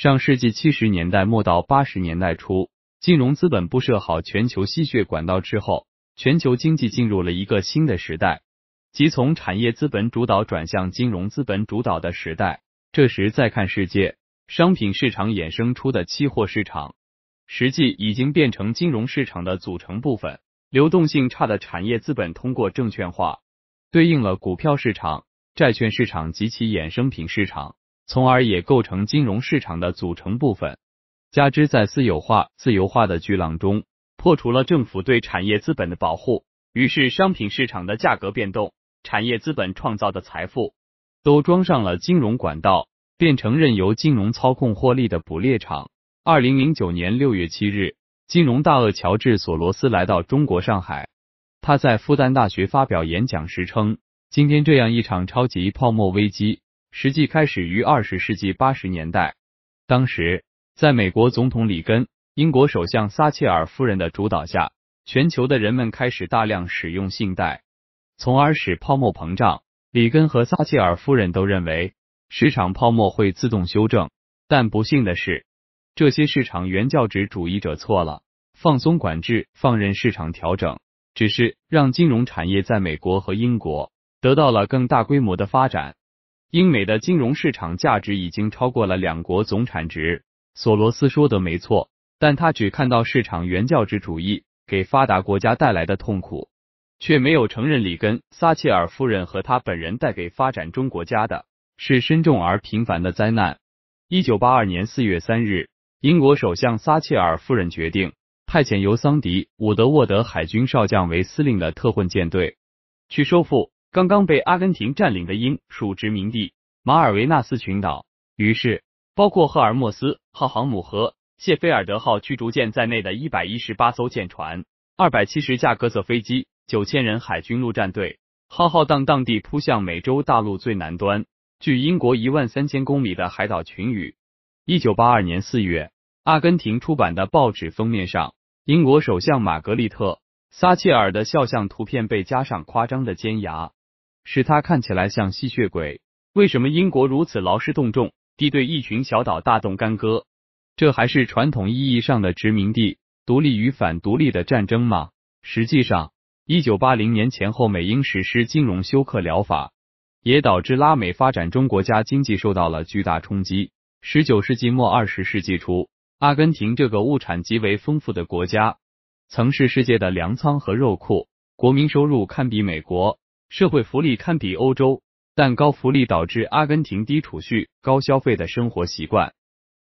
上世纪七十年代末到八十年代初，金融资本布设好全球吸血管道之后，全球经济进入了一个新的时代，即从产业资本主导转向金融资本主导的时代。这时再看世界，商品市场衍生出的期货市场，实际已经变成金融市场的组成部分。流动性差的产业资本通过证券化，对应了股票市场、债券市场及其衍生品市场。从而也构成金融市场的组成部分。加之在私有化、自由化的巨浪中，破除了政府对产业资本的保护，于是商品市场的价格变动、产业资本创造的财富，都装上了金融管道，变成任由金融操控获利的捕猎场。二零零九年六月七日，金融大鳄乔治·索罗斯来到中国上海，他在复旦大学发表演讲时称：“今天这样一场超级泡沫危机。”实际开始于二十世纪八十年代，当时在美国总统里根、英国首相撒切尔夫人的主导下，全球的人们开始大量使用信贷，从而使泡沫膨胀。里根和撒切尔夫人都认为市场泡沫会自动修正，但不幸的是，这些市场原教旨主义者错了。放松管制、放任市场调整，只是让金融产业在美国和英国得到了更大规模的发展。英美的金融市场价值已经超过了两国总产值。索罗斯说的没错，但他只看到市场原教旨主义给发达国家带来的痛苦，却没有承认里根、撒切尔夫人和他本人带给发展中国家的是深重而频繁的灾难。一九八二年四月三日，英国首相撒切尔夫人决定派遣由桑迪·伍德沃德海军少将为司令的特混舰队去收复。刚刚被阿根廷占领的英属殖民地马尔维纳斯群岛，于是包括赫尔墨斯号航母和谢菲尔德号驱逐舰在内的一百一十八艘舰船、二百七十架各色飞机、九千人海军陆战队，浩浩荡荡地扑向美洲大陆最南端、距英国一万三千公里的海岛群。屿。一九八二年四月，阿根廷出版的报纸封面上，英国首相玛格丽特·撒切尔的肖像图片被加上夸张的尖牙。使他看起来像吸血鬼。为什么英国如此劳师动众，地对一群小岛大动干戈？这还是传统意义上的殖民地独立与反独立的战争吗？实际上，一九八零年前后，美英实施金融休克疗法，也导致拉美发展中国家经济受到了巨大冲击。十九世纪末二十世纪初，阿根廷这个物产极为丰富的国家，曾是世界的粮仓和肉库，国民收入堪比美国。社会福利堪比欧洲，但高福利导致阿根廷低储蓄、高消费的生活习惯，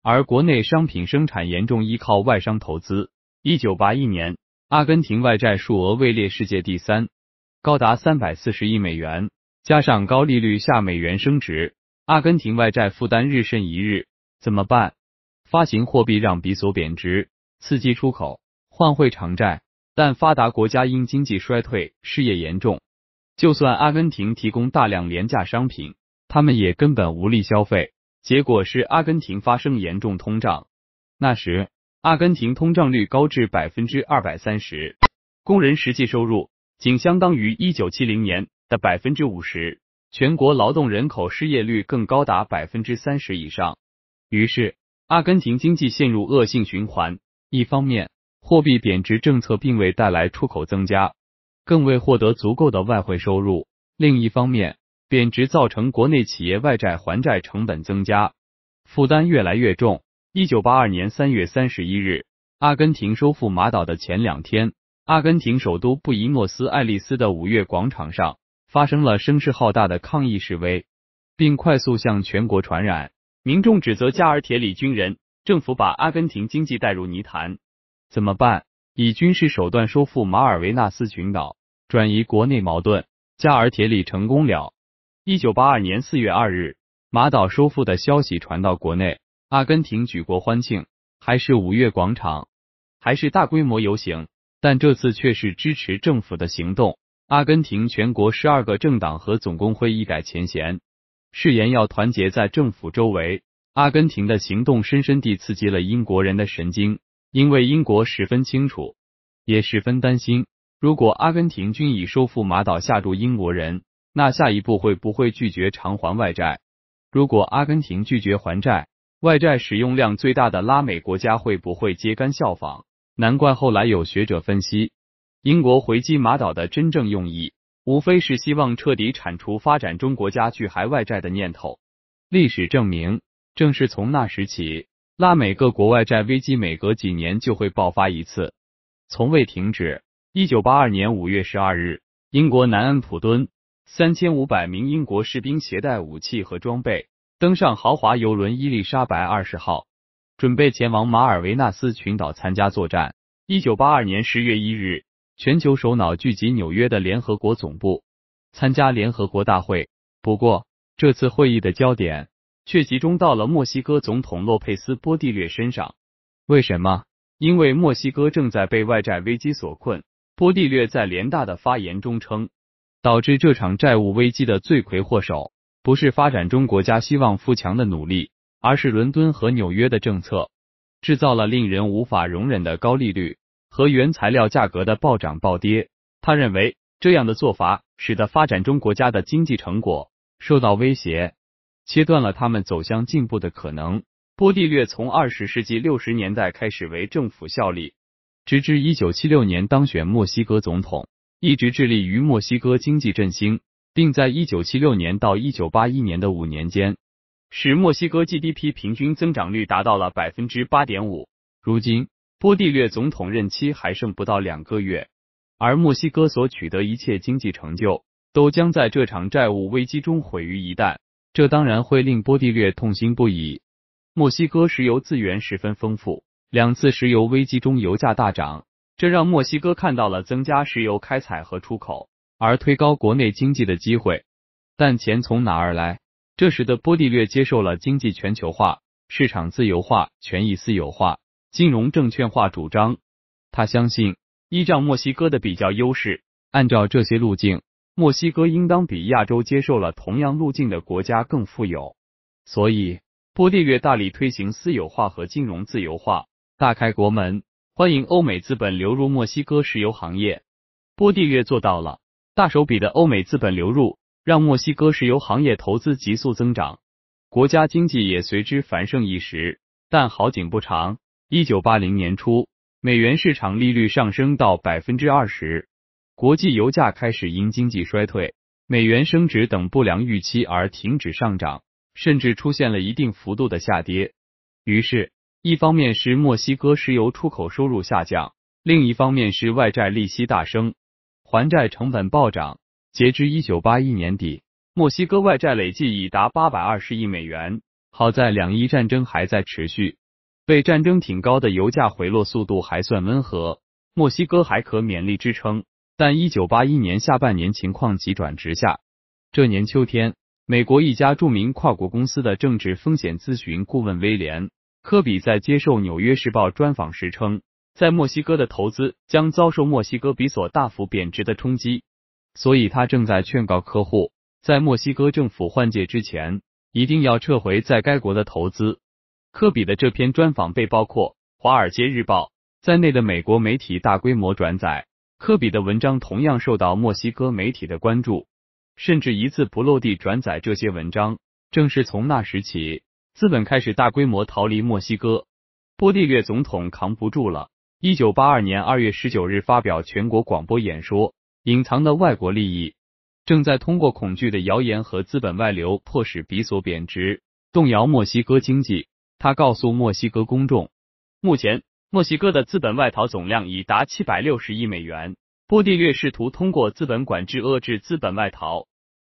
而国内商品生产严重依靠外商投资。一九八一年，阿根廷外债数额位列世界第三，高达三百四十亿美元。加上高利率下美元升值，阿根廷外债负担日甚一日。怎么办？发行货币让比索贬值，刺激出口，换汇偿债。但发达国家因经济衰退，失业严重。就算阿根廷提供大量廉价商品，他们也根本无力消费。结果是，阿根廷发生严重通胀。那时，阿根廷通胀率高至百分之二百三十，工人实际收入仅相当于一九七零年的百分之五十，全国劳动人口失业率更高达百分之三十以上。于是，阿根廷经济陷入恶性循环。一方面，货币贬值政策并未带来出口增加。更未获得足够的外汇收入。另一方面，贬值造成国内企业外债还债成本增加，负担越来越重。一九八二年三月三十一日，阿根廷收复马岛的前两天，阿根廷首都布宜诺斯艾利斯的五月广场上发生了声势浩大的抗议示威，并快速向全国传染。民众指责加尔铁里军人政府把阿根廷经济带入泥潭。怎么办？以军事手段收复马尔维纳斯群岛。转移国内矛盾，加尔铁里成功了。一九八二年四月二日，马岛收复的消息传到国内，阿根廷举国欢庆。还是五月广场，还是大规模游行，但这次却是支持政府的行动。阿根廷全国十二个政党和总工会一改前嫌，誓言要团结在政府周围。阿根廷的行动深深地刺激了英国人的神经，因为英国十分清楚，也十分担心。如果阿根廷军已收复马岛下注英国人，那下一步会不会拒绝偿还外债？如果阿根廷拒绝还债，外债使用量最大的拉美国家会不会揭竿效仿？难怪后来有学者分析，英国回击马岛的真正用意，无非是希望彻底铲除发展中国家去海外债的念头。历史证明，正是从那时起，拉美各国外债危机每隔几年就会爆发一次，从未停止。一九八二年五月十二日，英国南安普敦三千五百名英国士兵携带武器和装备登上豪华游轮“伊丽莎白二十号”，准备前往马尔维纳斯群岛参加作战。一九八二年十月一日，全球首脑聚集纽约的联合国总部参加联合国大会。不过，这次会议的焦点却集中到了墨西哥总统洛佩斯波蒂略身上。为什么？因为墨西哥正在被外债危机所困。波蒂略在联大的发言中称，导致这场债务危机的罪魁祸首不是发展中国家希望富强的努力，而是伦敦和纽约的政策制造了令人无法容忍的高利率和原材料价格的暴涨暴跌。他认为，这样的做法使得发展中国家的经济成果受到威胁，切断了他们走向进步的可能。波蒂略从二十世纪六十年代开始为政府效力。直至一九七六年当选墨西哥总统，一直致力于墨西哥经济振兴，并在一九七六年到一九八一年的五年间，使墨西哥 GDP 平均增长率达到了百分之八点五。如今，波蒂略总统任期还剩不到两个月，而墨西哥所取得一切经济成就都将在这场债务危机中毁于一旦，这当然会令波蒂略痛心不已。墨西哥石油资源十分丰富。两次石油危机中，油价大涨，这让墨西哥看到了增加石油开采和出口，而推高国内经济的机会。但钱从哪儿来？这时的波蒂略接受了经济全球化、市场自由化、权益私有化、金融证券化主张。他相信，依仗墨西哥的比较优势，按照这些路径，墨西哥应当比亚洲接受了同样路径的国家更富有。所以，波蒂略大力推行私有化和金融自由化。大开国门，欢迎欧美资本流入墨西哥石油行业。波蒂略做到了，大手笔的欧美资本流入，让墨西哥石油行业投资急速增长，国家经济也随之繁盛一时。但好景不长，一九八零年初，美元市场利率上升到百分之二十，国际油价开始因经济衰退、美元升值等不良预期而停止上涨，甚至出现了一定幅度的下跌。于是。一方面是墨西哥石油出口收入下降，另一方面是外债利息大升，还债成本暴涨。截至一九八一年底，墨西哥外债累计已达八百二十亿美元。好在两伊战争还在持续，被战争挺高的油价回落速度还算温和，墨西哥还可勉力支撑。但一九八一年下半年情况急转直下。这年秋天，美国一家著名跨国公司的政治风险咨询顾问威廉。科比在接受《纽约时报》专访时称，在墨西哥的投资将遭受墨西哥比索大幅贬值的冲击，所以他正在劝告客户，在墨西哥政府换届之前，一定要撤回在该国的投资。科比的这篇专访被包括《华尔街日报》在内的美国媒体大规模转载。科比的文章同样受到墨西哥媒体的关注，甚至一字不漏地转载这些文章。正是从那时起。资本开始大规模逃离墨西哥，波蒂略总统扛不住了。一九八二年二月十九日发表全国广播演说，隐藏的外国利益正在通过恐惧的谣言和资本外流，迫使比索贬值，动摇墨西哥经济。他告诉墨西哥公众，目前墨西哥的资本外逃总量已达七百六十亿美元。波蒂略试图通过资本管制遏制资本外逃，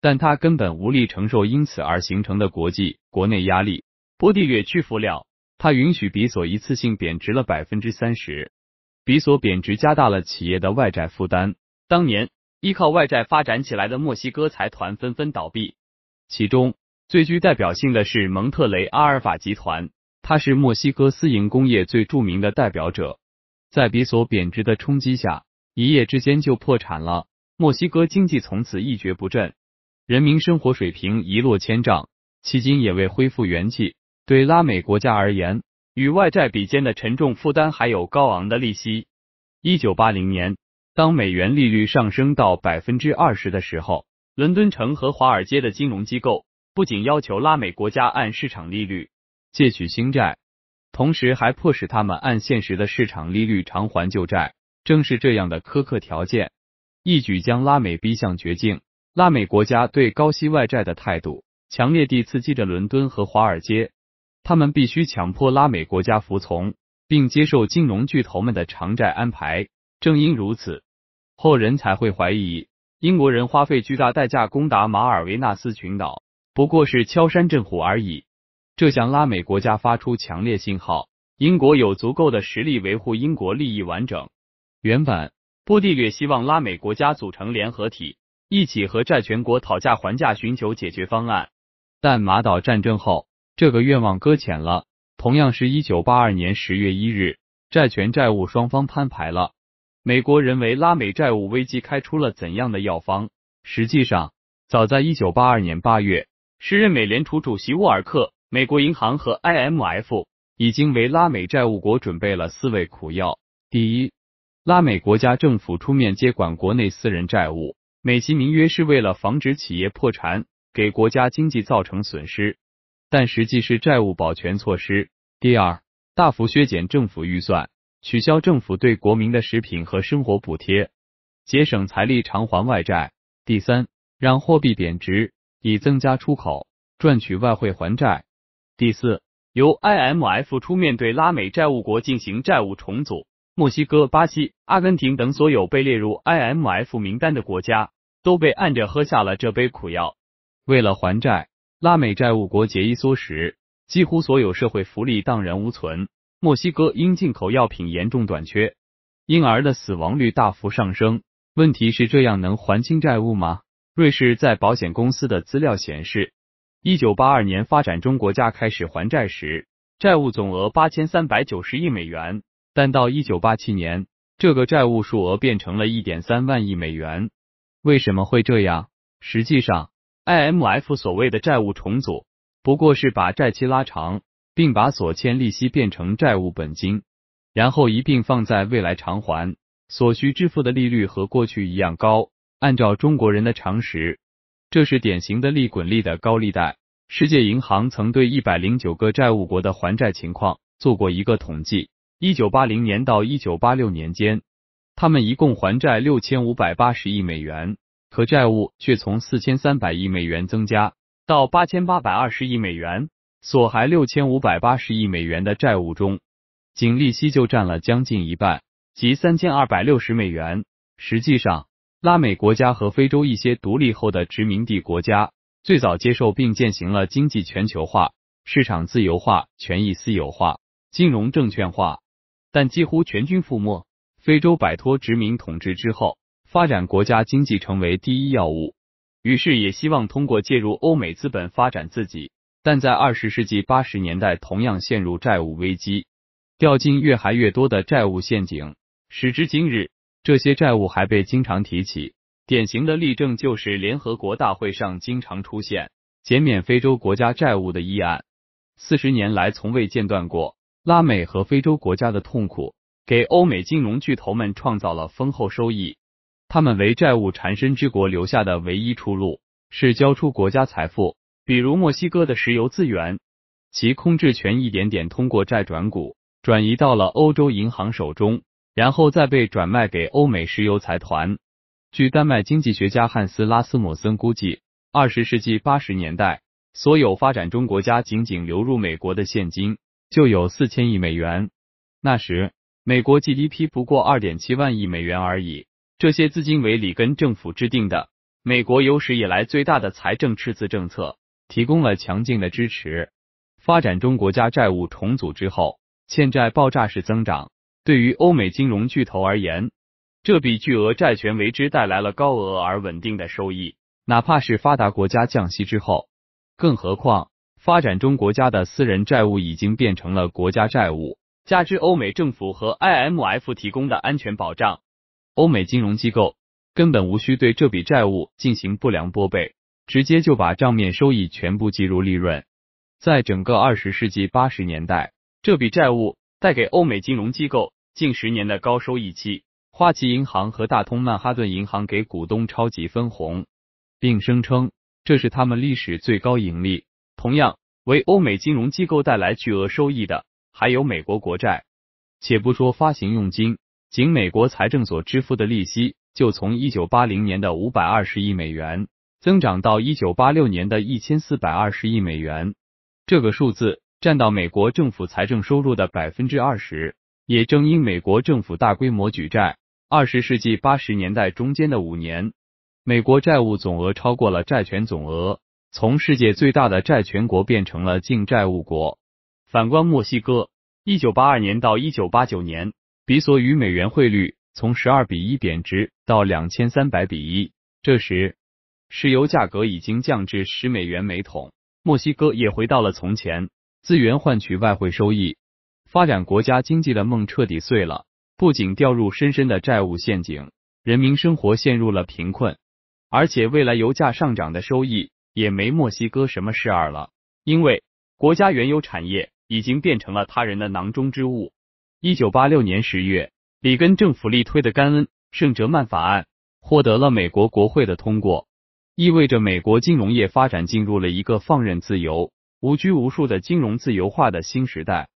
但他根本无力承受因此而形成的国际国内压力。波蒂略屈服了，他允许比索一次性贬值了百分之三十。比索贬值加大了企业的外债负担，当年依靠外债发展起来的墨西哥财团纷纷倒闭，其中最具代表性的是蒙特雷阿尔法集团，它是墨西哥私营工业最著名的代表者，在比索贬值的冲击下，一夜之间就破产了。墨西哥经济从此一蹶不振，人民生活水平一落千丈，迄今也未恢复元气。对拉美国家而言，与外债比肩的沉重负担还有高昂的利息。一九八零年，当美元利率上升到百分之二十的时候，伦敦城和华尔街的金融机构不仅要求拉美国家按市场利率借取新债，同时还迫使他们按现实的市场利率偿还旧债。正是这样的苛刻条件，一举将拉美逼向绝境。拉美国家对高息外债的态度，强烈地刺激着伦敦和华尔街。他们必须强迫拉美国家服从并接受金融巨头们的偿债安排。正因如此，后人才会怀疑英国人花费巨大代价攻打马尔维纳斯群岛不过是敲山震虎而已。这向拉美国家发出强烈信号：英国有足够的实力维护英国利益完整。原版波蒂略希望拉美国家组成联合体，一起和债权国讨价还价，寻求解决方案。但马岛战争后。这个愿望搁浅了。同样是一九八二年十月一日，债权债务双方摊牌了。美国人为拉美债务危机开出了怎样的药方？实际上，早在一九八二年八月，时任美联储主席沃尔克、美国银行和 IMF 已经为拉美债务国准备了四味苦药。第一，拉美国家政府出面接管国内私人债务，美其名曰是为了防止企业破产，给国家经济造成损失。但实际是债务保全措施。第二，大幅削减政府预算，取消政府对国民的食品和生活补贴，节省财力偿还外债。第三，让货币贬值，以增加出口，赚取外汇还债。第四，由 IMF 出面对拉美债务国进行债务重组。墨西哥、巴西、阿根廷等所有被列入 IMF 名单的国家，都被按着喝下了这杯苦药，为了还债。拉美债务国节衣缩食，几乎所有社会福利荡然无存。墨西哥因进口药品严重短缺，婴儿的死亡率大幅上升。问题是这样能还清债务吗？瑞士在保险公司的资料显示，一九八二年发展中国家开始还债时，债务总额八千三百九十亿美元，但到一九八七年，这个债务数额变成了一点三万亿美元。为什么会这样？实际上。IMF 所谓的债务重组，不过是把债期拉长，并把所欠利息变成债务本金，然后一并放在未来偿还。所需支付的利率和过去一样高。按照中国人的常识，这是典型的利滚利的高利贷。世界银行曾对一百零九个债务国的还债情况做过一个统计：一九八零年到一九八六年间，他们一共还债六千五百八十亿美元。可债务却从四千三百亿美元增加到八千八百二十亿美元，所含六千五百八十亿美元的债务中，仅利息就占了将近一半，即三千二百六十美元。实际上，拉美国家和非洲一些独立后的殖民地国家，最早接受并践行了经济全球化、市场自由化、权益私有化、金融证券化，但几乎全军覆没。非洲摆脱殖民统治之后。发展国家经济成为第一要务，于是也希望通过介入欧美资本发展自己，但在二十世纪八十年代同样陷入债务危机，掉进越还越多的债务陷阱。时至今日，这些债务还被经常提起。典型的例证就是联合国大会上经常出现减免非洲国家债务的议案，四十年来从未间断过。拉美和非洲国家的痛苦，给欧美金融巨头们创造了丰厚收益。他们为债务缠身之国留下的唯一出路，是交出国家财富，比如墨西哥的石油资源，其控制权一点点通过债转股转移到了欧洲银行手中，然后再被转卖给欧美石油财团。据丹麦经济学家汉斯·拉斯姆森估计，二十世纪八十年代，所有发展中国家仅仅流入美国的现金就有四千亿美元。那时，美国 GDP 不过二点七万亿美元而已。这些资金为里根政府制定的美国有史以来最大的财政赤字政策提供了强劲的支持。发展中国家债务重组之后，欠债爆炸式增长，对于欧美金融巨头而言，这笔巨额债权为之带来了高额而稳定的收益。哪怕是发达国家降息之后，更何况发展中国家的私人债务已经变成了国家债务，加之欧美政府和 IMF 提供的安全保障。欧美金融机构根本无需对这笔债务进行不良拨备，直接就把账面收益全部计入利润。在整个二十世纪八十年代，这笔债务带给欧美金融机构近十年的高收益期。花旗银行和大通曼哈顿银行给股东超级分红，并声称这是他们历史最高盈利。同样为欧美金融机构带来巨额收益的，还有美国国债。且不说发行佣金。仅美国财政所支付的利息，就从一九八零年的五百二十亿美元增长到一九八六年的一千四百二十亿美元。这个数字占到美国政府财政收入的百分之二十。也正因美国政府大规模举债，二十世纪八十年代中间的五年，美国债务总额超过了债权总额，从世界最大的债权国变成了净债务国。反观墨西哥，一九八二年到一九八九年。比索与美元汇率从十二比一贬值到两千三百比一，这时，石油价格已经降至十美元每桶。墨西哥也回到了从前，资源换取外汇收益，发展国家经济的梦彻底碎了。不仅掉入深深的债务陷阱，人民生活陷入了贫困，而且未来油价上涨的收益也没墨西哥什么事了，因为国家原油产业已经变成了他人的囊中之物。一九八六年十月，里根政府力推的甘恩·圣哲曼法案获得了美国国会的通过，意味着美国金融业发展进入了一个放任自由、无拘无束的金融自由化的新时代。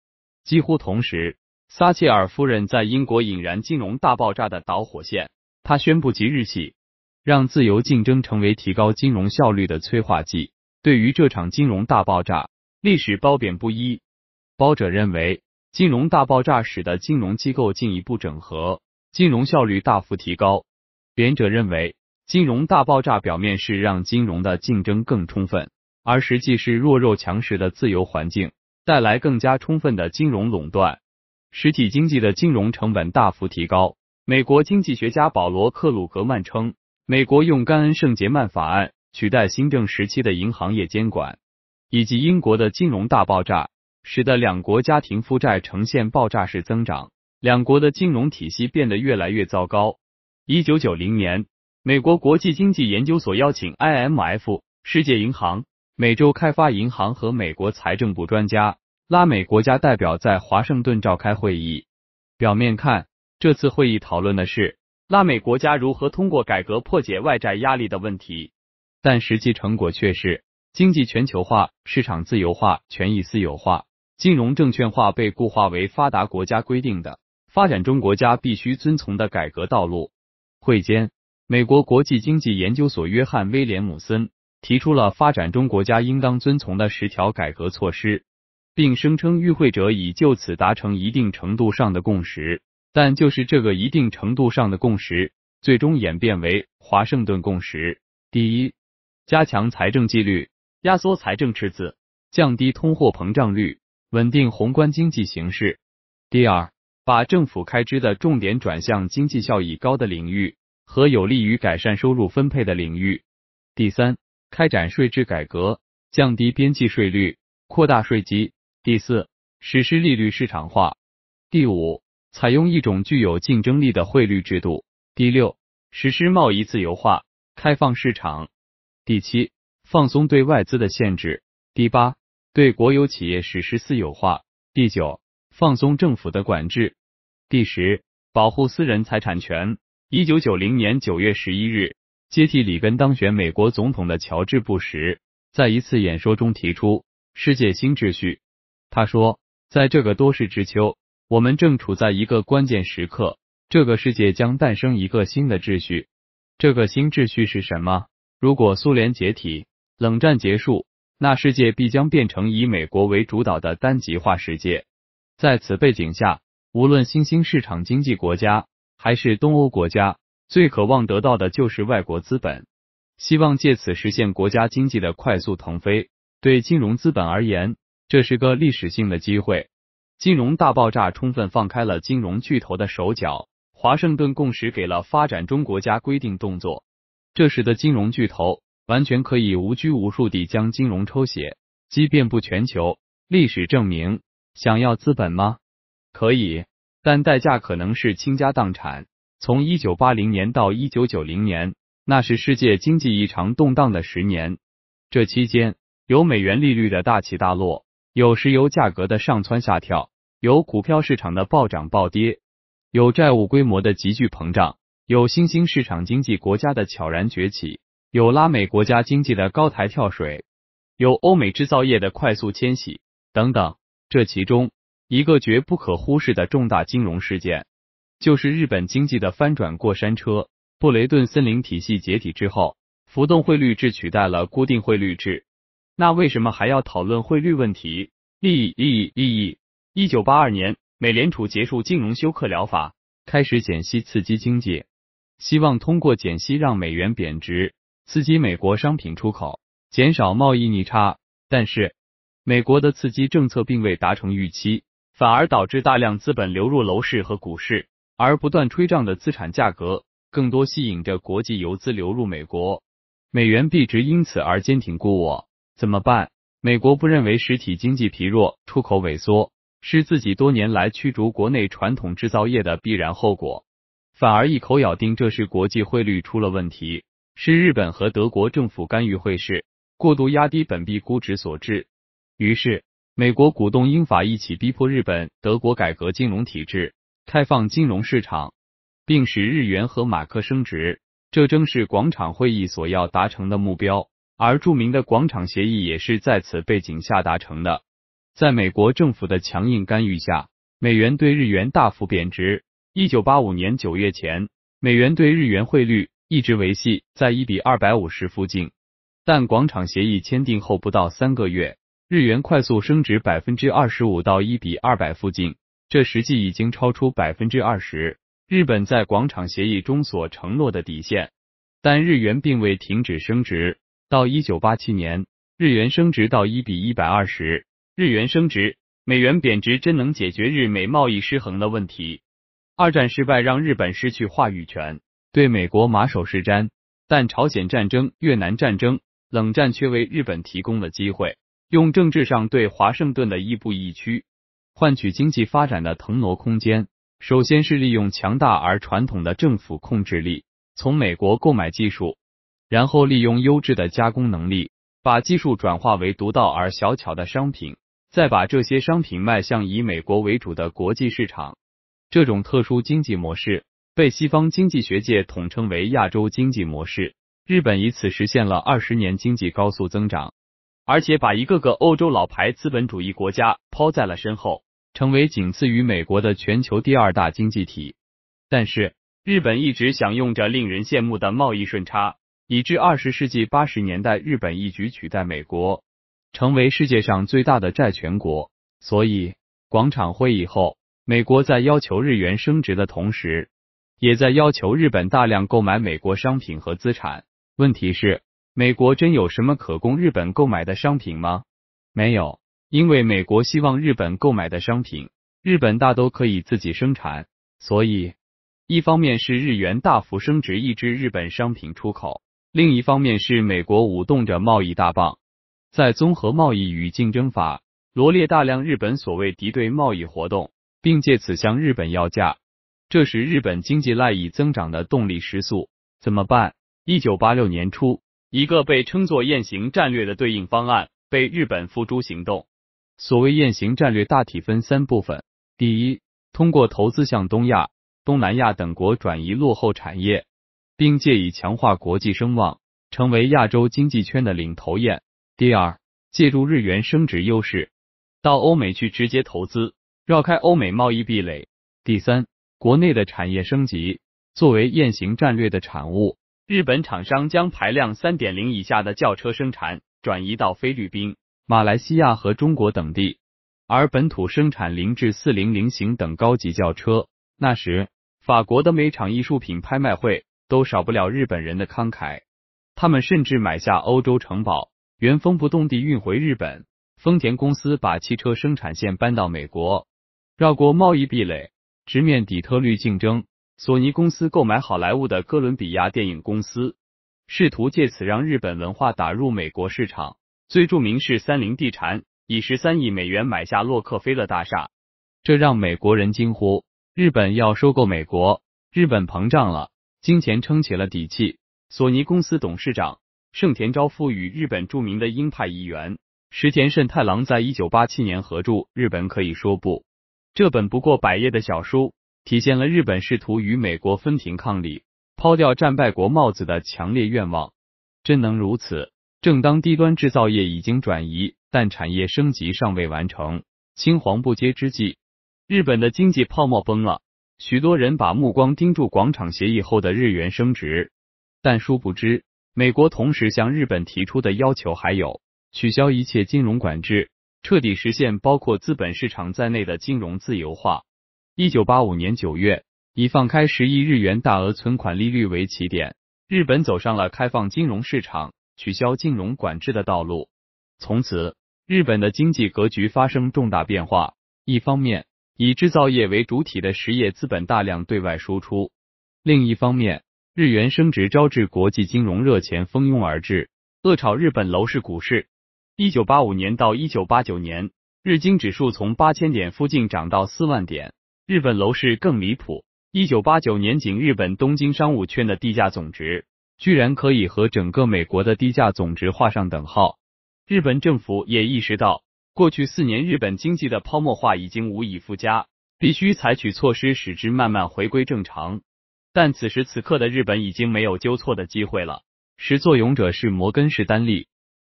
几乎同时，撒切尔夫人在英国引燃金融大爆炸的导火线，她宣布即日起让自由竞争成为提高金融效率的催化剂。对于这场金融大爆炸，历史褒贬不一，褒者认为。金融大爆炸使得金融机构进一步整合，金融效率大幅提高。连者认为，金融大爆炸表面是让金融的竞争更充分，而实际是弱肉强食的自由环境带来更加充分的金融垄断，实体经济的金融成本大幅提高。美国经济学家保罗·克鲁格曼称，美国用甘恩圣杰曼法案取代新政时期的银行业监管，以及英国的金融大爆炸。使得两国家庭负债呈现爆炸式增长，两国的金融体系变得越来越糟糕。一九九零年，美国国际经济研究所邀请 IMF、世界银行、美洲开发银行和美国财政部专家、拉美国家代表在华盛顿召开会议。表面看，这次会议讨论的是拉美国家如何通过改革破解外债压力的问题，但实际成果却是经济全球化、市场自由化、权益私有化。金融证券化被固化为发达国家规定的发展中国家必须遵从的改革道路。会间，美国国际经济研究所约翰威廉姆森提出了发展中国家应当遵从的十条改革措施，并声称与会者已就此达成一定程度上的共识。但就是这个一定程度上的共识，最终演变为华盛顿共识。第一，加强财政纪律，压缩财政赤字，降低通货膨胀率。稳定宏观经济形势。第二，把政府开支的重点转向经济效益高的领域和有利于改善收入分配的领域。第三，开展税制改革，降低边际税率，扩大税基。第四，实施利率市场化。第五，采用一种具有竞争力的汇率制度。第六，实施贸易自由化，开放市场。第七，放松对外资的限制。第八。对国有企业实施私有化。第九，放松政府的管制。第十，保护私人财产权。一九九零年九月十一日，接替里根当选美国总统的乔治·布什在一次演说中提出世界新秩序。他说：“在这个多事之秋，我们正处在一个关键时刻，这个世界将诞生一个新的秩序。这个新秩序是什么？如果苏联解体，冷战结束。”那世界必将变成以美国为主导的单极化世界。在此背景下，无论新兴市场经济国家还是东欧国家，最渴望得到的就是外国资本，希望借此实现国家经济的快速腾飞。对金融资本而言，这是个历史性的机会。金融大爆炸充分放开了金融巨头的手脚，华盛顿共识给了发展中国家规定动作，这使得金融巨头。完全可以无拘无束地将金融抽血，即遍布全球历史证明，想要资本吗？可以，但代价可能是倾家荡产。从一九八零年到一九九零年，那是世界经济异常动荡的十年。这期间，有美元利率的大起大落，有石油价格的上蹿下跳，有股票市场的暴涨暴跌，有债务规模的急剧膨胀，有新兴市场经济国家的悄然崛起。有拉美国家经济的高台跳水，有欧美制造业的快速迁徙等等。这其中一个绝不可忽视的重大金融事件，就是日本经济的翻转过山车。布雷顿森林体系解体之后，浮动汇率制取代了固定汇率制。那为什么还要讨论汇率问题？利益利益利益！一九八二年，美联储结束金融休克疗法，开始减息刺激经济，希望通过减息让美元贬值。刺激美国商品出口，减少贸易逆差。但是，美国的刺激政策并未达成预期，反而导致大量资本流入楼市和股市，而不断吹胀的资产价格，更多吸引着国际游资流入美国，美元币值因此而坚挺固我。怎么办？美国不认为实体经济疲弱、出口萎缩是自己多年来驱逐国内传统制造业的必然后果，反而一口咬定这是国际汇率出了问题。是日本和德国政府干预汇市、过度压低本币估值所致。于是，美国鼓动英法一起逼迫日本、德国改革金融体制，开放金融市场，并使日元和马克升值。这正是广场会议所要达成的目标，而著名的广场协议也是在此背景下达成的。在美国政府的强硬干预下，美元对日元大幅贬值。一九八五年九月前，美元对日元汇率。一直维系在一比二百五十附近，但广场协议签订后不到三个月，日元快速升值百分之二十五到一比二百附近，这实际已经超出百分之二十日本在广场协议中所承诺的底线。但日元并未停止升值，到一九八七年，日元升值到一比一百二十。日元升值，美元贬值，真能解决日美贸易失衡的问题？二战失败让日本失去话语权。对美国马首是瞻，但朝鲜战争、越南战争、冷战却为日本提供了机会，用政治上对华盛顿的亦步亦趋，换取经济发展的腾挪空间。首先是利用强大而传统的政府控制力，从美国购买技术，然后利用优质的加工能力，把技术转化为独到而小巧的商品，再把这些商品卖向以美国为主的国际市场。这种特殊经济模式。被西方经济学界统称为“亚洲经济模式”，日本以此实现了二十年经济高速增长，而且把一个个欧洲老牌资本主义国家抛在了身后，成为仅次于美国的全球第二大经济体。但是，日本一直享用着令人羡慕的贸易顺差，以致二十世纪八十年代，日本一举取代美国，成为世界上最大的债权国。所以，广场会议后，美国在要求日元升值的同时。也在要求日本大量购买美国商品和资产。问题是，美国真有什么可供日本购买的商品吗？没有，因为美国希望日本购买的商品，日本大都可以自己生产。所以，一方面是日元大幅升值抑制日本商品出口，另一方面是美国舞动着贸易大棒，在《综合贸易与竞争法》罗列大量日本所谓敌对贸易活动，并借此向日本要价。这是日本经济赖以增长的动力时速怎么办？一九八六年初，一个被称作“雁行战略”的对应方案被日本付诸行动。所谓“雁行战略”，大体分三部分：第一，通过投资向东亚、东南亚等国转移落后产业，并借以强化国际声望，成为亚洲经济圈的领头雁；第二，借助日元升值优势，到欧美去直接投资，绕开欧美贸易壁垒；第三。国内的产业升级作为雁行战略的产物，日本厂商将排量三点零以下的轿车生产转移到菲律宾、马来西亚和中国等地，而本土生产零至四零零型等高级轿车。那时，法国的每场艺术品拍卖会都少不了日本人的慷慨，他们甚至买下欧洲城堡，原封不动地运回日本。丰田公司把汽车生产线搬到美国，绕过贸易壁垒。直面底特律竞争，索尼公司购买好莱坞的哥伦比亚电影公司，试图借此让日本文化打入美国市场。最著名是三菱地产以十三亿美元买下洛克菲勒大厦，这让美国人惊呼：日本要收购美国，日本膨胀了，金钱撑起了底气。索尼公司董事长盛田昭夫与日本著名的鹰派议员石田慎太郎在一九八七年合著《日本可以说不》。这本不过百页的小书，体现了日本试图与美国分庭抗礼、抛掉战败国帽子的强烈愿望。真能如此？正当低端制造业已经转移，但产业升级尚未完成、青黄不接之际，日本的经济泡沫崩了。许多人把目光盯住广场协议后的日元升值，但殊不知，美国同时向日本提出的要求还有：取消一切金融管制。彻底实现包括资本市场在内的金融自由化。一九八五年九月，以放开十亿日元大额存款利率为起点，日本走上了开放金融市场、取消金融管制的道路。从此，日本的经济格局发生重大变化。一方面，以制造业为主体的实业资本大量对外输出；另一方面，日元升值招致国际金融热钱蜂拥而至，恶炒日本楼市、股市。一九八五年到一九八九年，日经指数从八千点附近涨到四万点。日本楼市更离谱，一九八九年，仅日本东京商务圈的地价总值，居然可以和整个美国的地价总值画上等号。日本政府也意识到，过去四年日本经济的泡沫化已经无以复加，必须采取措施使之慢慢回归正常。但此时此刻的日本已经没有纠错的机会了。始作俑者是摩根士丹利。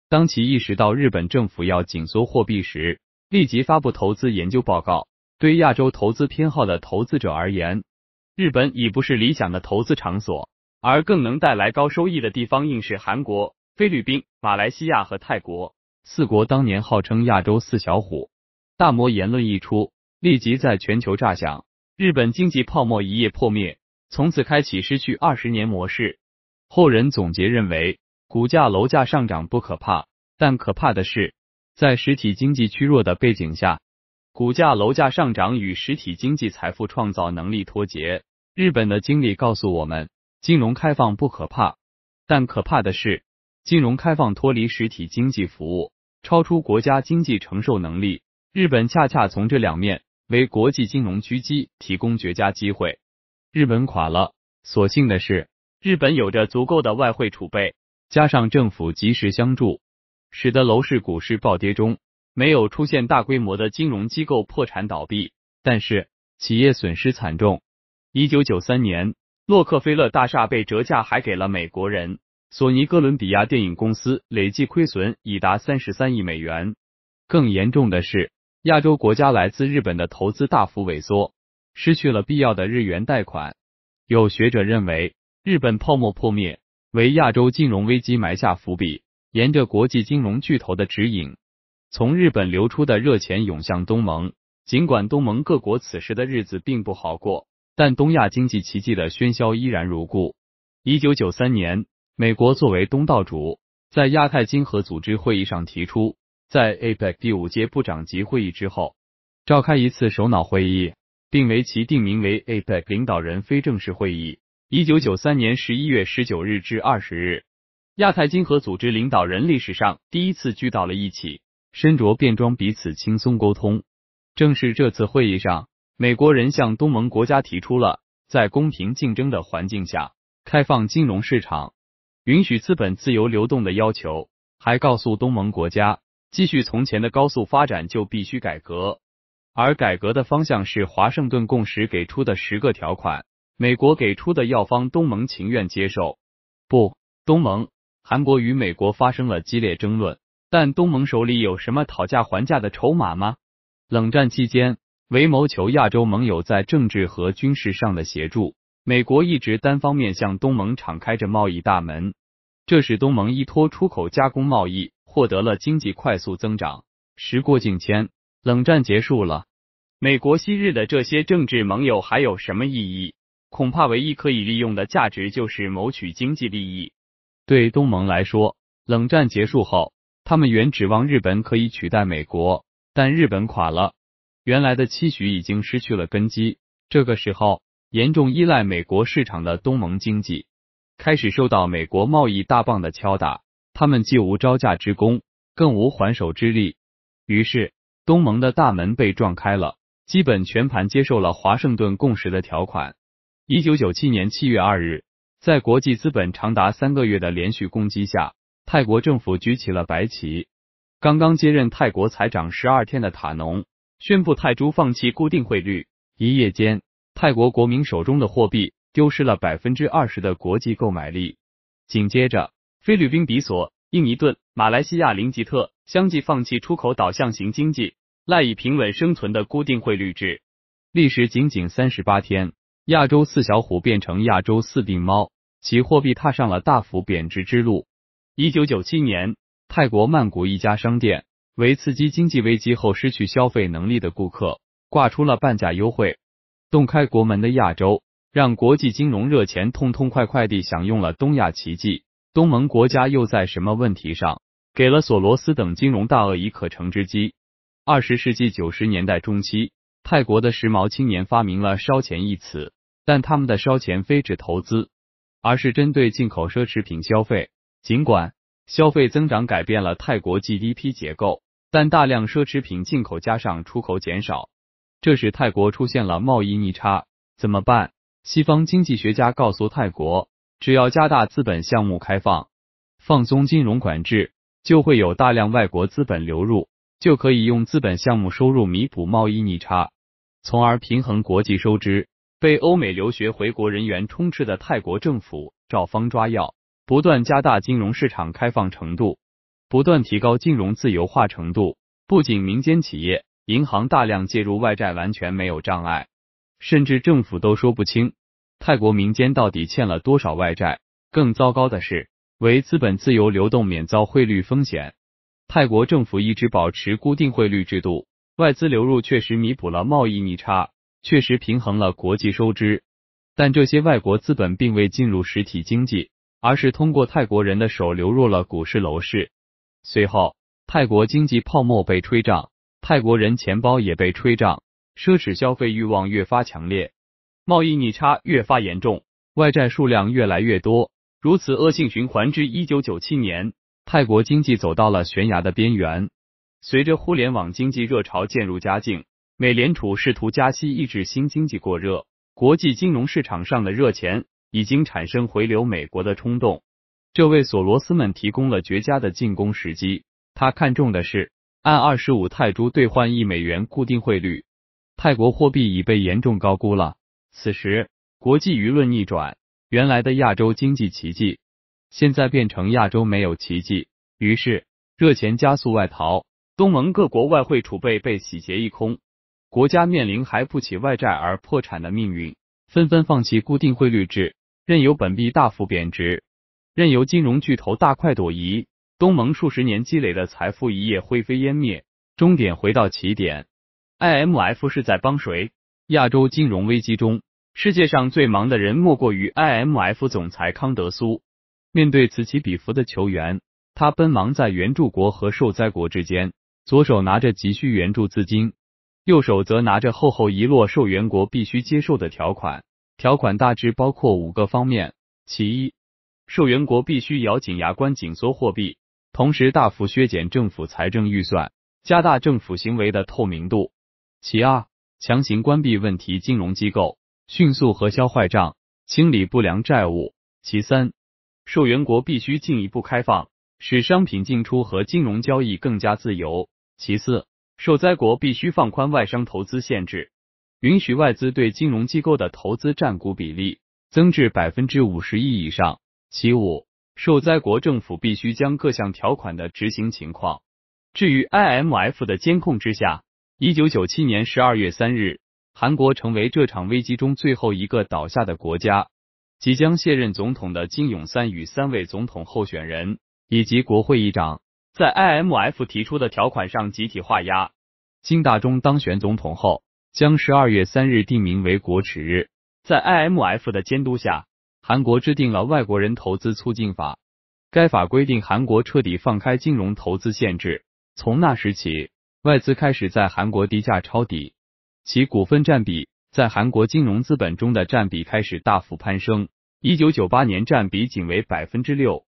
当其意识到日本政府要紧缩货币时，立即发布投资研究报告。对亚洲投资偏好的投资者而言，日本已不是理想的投资场所，而更能带来高收益的地方应是韩国、菲律宾、马来西亚和泰国四国。当年号称亚洲四小虎，大摩言论一出，立即在全球炸响，日本经济泡沫一夜破灭，从此开启失去二十年模式。后人总结认为。股价、楼价上涨不可怕，但可怕的是，在实体经济趋弱的背景下，股价、楼价上涨与实体经济财富创造能力脱节。日本的经历告诉我们，金融开放不可怕，但可怕的是金融开放脱离实体经济服务，超出国家经济承受能力。日本恰恰从这两面为国际金融狙击提供绝佳机会。日本垮了，所幸的是，日本有着足够的外汇储备。加上政府及时相助，使得楼市、股市暴跌中没有出现大规模的金融机构破产倒闭，但是企业损失惨重。一九九三年，洛克菲勒大厦被折价还给了美国人。索尼、哥伦比亚电影公司累计亏损已达三十三亿美元。更严重的是，亚洲国家来自日本的投资大幅萎缩，失去了必要的日元贷款。有学者认为，日本泡沫破灭。为亚洲金融危机埋下伏笔，沿着国际金融巨头的指引，从日本流出的热钱涌向东盟。尽管东盟各国此时的日子并不好过，但东亚经济奇迹的喧嚣依然如故。一九九三年，美国作为东道主，在亚太经合组织会议上提出，在 APEC 第五届部长级会议之后，召开一次首脑会议，并为其定名为 APEC 领导人非正式会议。一九九三年十一月十九日至二十日，亚太经合组织领导人历史上第一次聚到了一起，身着便装，彼此轻松沟通。正是这次会议上，美国人向东盟国家提出了在公平竞争的环境下开放金融市场、允许资本自由流动的要求，还告诉东盟国家，继续从前的高速发展就必须改革，而改革的方向是华盛顿共识给出的十个条款。美国给出的药方，东盟情愿接受？不，东盟、韩国与美国发生了激烈争论。但东盟手里有什么讨价还价的筹码吗？冷战期间，为谋求亚洲盟友在政治和军事上的协助，美国一直单方面向东盟敞开着贸易大门，这使东盟依托出口加工贸易获得了经济快速增长。时过境迁，冷战结束了，美国昔日的这些政治盟友还有什么意义？恐怕唯一可以利用的价值就是谋取经济利益。对东盟来说，冷战结束后，他们原指望日本可以取代美国，但日本垮了，原来的期许已经失去了根基。这个时候，严重依赖美国市场的东盟经济开始受到美国贸易大棒的敲打，他们既无招架之功，更无还手之力。于是，东盟的大门被撞开了，基本全盘接受了华盛顿共识的条款。一九九七年七月二日，在国际资本长达三个月的连续攻击下，泰国政府举起了白旗。刚刚接任泰国财长十二天的塔农宣布泰铢放弃固定汇率。一夜间，泰国国民手中的货币丢失了百分之二十的国际购买力。紧接着，菲律宾比索、印尼盾、马来西亚林吉特相继放弃出口导向型经济赖以平稳生存的固定汇率制。历时仅仅三十八天。亚洲四小虎变成亚洲四病猫，其货币踏上了大幅贬值之路。一九九七年，泰国曼谷一家商店为刺激经济危机后失去消费能力的顾客，挂出了半价优惠。洞开国门的亚洲，让国际金融热钱痛痛快快地享用了东亚奇迹。东盟国家又在什么问题上给了索罗斯等金融大鳄以可乘之机？二十世纪九十年代中期。泰国的时髦青年发明了“烧钱”一词，但他们的烧钱非指投资，而是针对进口奢侈品消费。尽管消费增长改变了泰国 GDP 结构，但大量奢侈品进口加上出口减少，这使泰国出现了贸易逆差。怎么办？西方经济学家告诉泰国，只要加大资本项目开放，放松金融管制，就会有大量外国资本流入，就可以用资本项目收入弥补贸易逆差。从而平衡国际收支。被欧美留学回国人员充斥的泰国政府，照方抓药，不断加大金融市场开放程度，不断提高金融自由化程度。不仅民间企业、银行大量介入外债完全没有障碍，甚至政府都说不清泰国民间到底欠了多少外债。更糟糕的是，为资本自由流动免遭汇率风险，泰国政府一直保持固定汇率制度。外资流入确实弥补了贸易逆差，确实平衡了国际收支，但这些外国资本并未进入实体经济，而是通过泰国人的手流入了股市、楼市。随后，泰国经济泡沫被吹胀，泰国人钱包也被吹胀，奢侈消费欲望越发强烈，贸易逆差越发严重，外债数量越来越多，如此恶性循环至一九九七年，泰国经济走到了悬崖的边缘。随着互联网经济热潮渐入佳境，美联储试图加息抑制新经济过热。国际金融市场上的热钱已经产生回流美国的冲动，这为索罗斯们提供了绝佳的进攻时机。他看中的是按二十五泰铢兑换一美元固定汇率，泰国货币已被严重高估了。此时，国际舆论逆转，原来的亚洲经济奇迹，现在变成亚洲没有奇迹。于是，热钱加速外逃。东盟各国外汇储备被洗劫一空，国家面临还不起外债而破产的命运，纷纷放弃固定汇率制，任由本币大幅贬值，任由金融巨头大快朵颐。东盟数十年积累的财富一夜灰飞烟灭，终点回到起点。IMF 是在帮谁？亚洲金融危机中，世界上最忙的人莫过于 IMF 总裁康德苏，面对此起彼伏的求援，他奔忙在援助国和受灾国之间。左手拿着急需援助资金，右手则拿着厚厚一摞受援国必须接受的条款。条款大致包括五个方面：其一，受援国必须咬紧牙关，紧缩货币，同时大幅削减政府财政预算，加大政府行为的透明度；其二，强行关闭问题金融机构，迅速核销坏账，清理不良债务；其三，受援国必须进一步开放，使商品进出和金融交易更加自由。其次，受灾国必须放宽外商投资限制，允许外资对金融机构的投资占股比例增至百分之五十亿以上。其五，受灾国政府必须将各项条款的执行情况置于 IMF 的监控之下。一九九七年十二月三日，韩国成为这场危机中最后一个倒下的国家。即将卸任总统的金永三与三位总统候选人以及国会议长。在 IMF 提出的条款上集体画押。金大中当选总统后，将十二月三日定名为国耻日。在 IMF 的监督下，韩国制定了《外国人投资促进法》。该法规定韩国彻底放开金融投资限制。从那时起，外资开始在韩国低价抄底，其股份占比在韩国金融资本中的占比开始大幅攀升。一九九八年占比仅为百分之六，